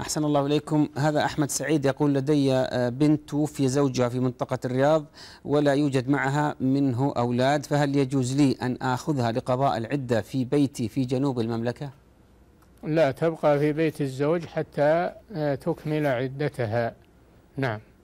أحسن الله إليكم هذا أحمد سعيد يقول لدي آه، بنت توفي زوجها في منطقة الرياض ولا يوجد معها منه أولاد فهل يجوز لي أن آخذها لقضاء العدة في بيتي في جنوب المملكة؟ لا تبقى في بيت الزوج حتى آه، تكمل عدتها نعم